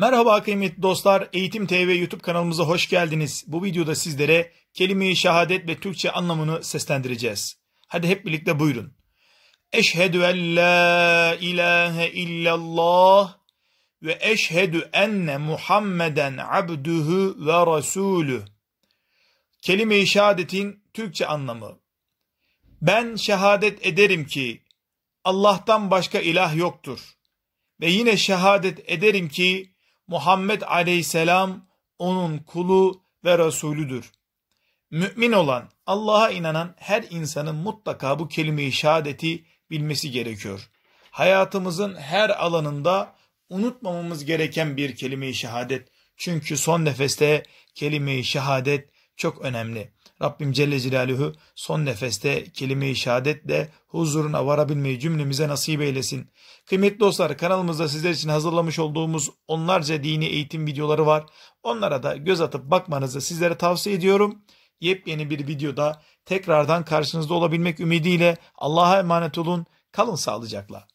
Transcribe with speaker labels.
Speaker 1: Merhaba kıymetli dostlar, Eğitim TV YouTube kanalımıza hoş geldiniz. Bu videoda sizlere kelime-i şehadet ve Türkçe anlamını seslendireceğiz. Hadi hep birlikte buyurun. Eşhedü en la ilahe illallah ve eşhedü enne Muhammeden abdühü ve resulü. Kelime-i şehadetin Türkçe anlamı. Ben şehadet ederim ki Allah'tan başka ilah yoktur. Ve yine şehadet ederim ki Muhammed aleyhisselam onun kulu ve Resulüdür. Mümin olan, Allah'a inanan her insanın mutlaka bu kelime-i şehadeti bilmesi gerekiyor. Hayatımızın her alanında unutmamamız gereken bir kelime-i şehadet. Çünkü son nefeste kelime-i şehadet çok önemli. Rabbim Celle Celaluhu son nefeste kelime-i şehadetle huzuruna varabilmeyi cümlemize nasip eylesin. Kıymetli dostlar kanalımızda sizler için hazırlamış olduğumuz onlarca dini eğitim videoları var. Onlara da göz atıp bakmanızı sizlere tavsiye ediyorum. Yepyeni bir videoda tekrardan karşınızda olabilmek ümidiyle Allah'a emanet olun. Kalın sağlıcakla.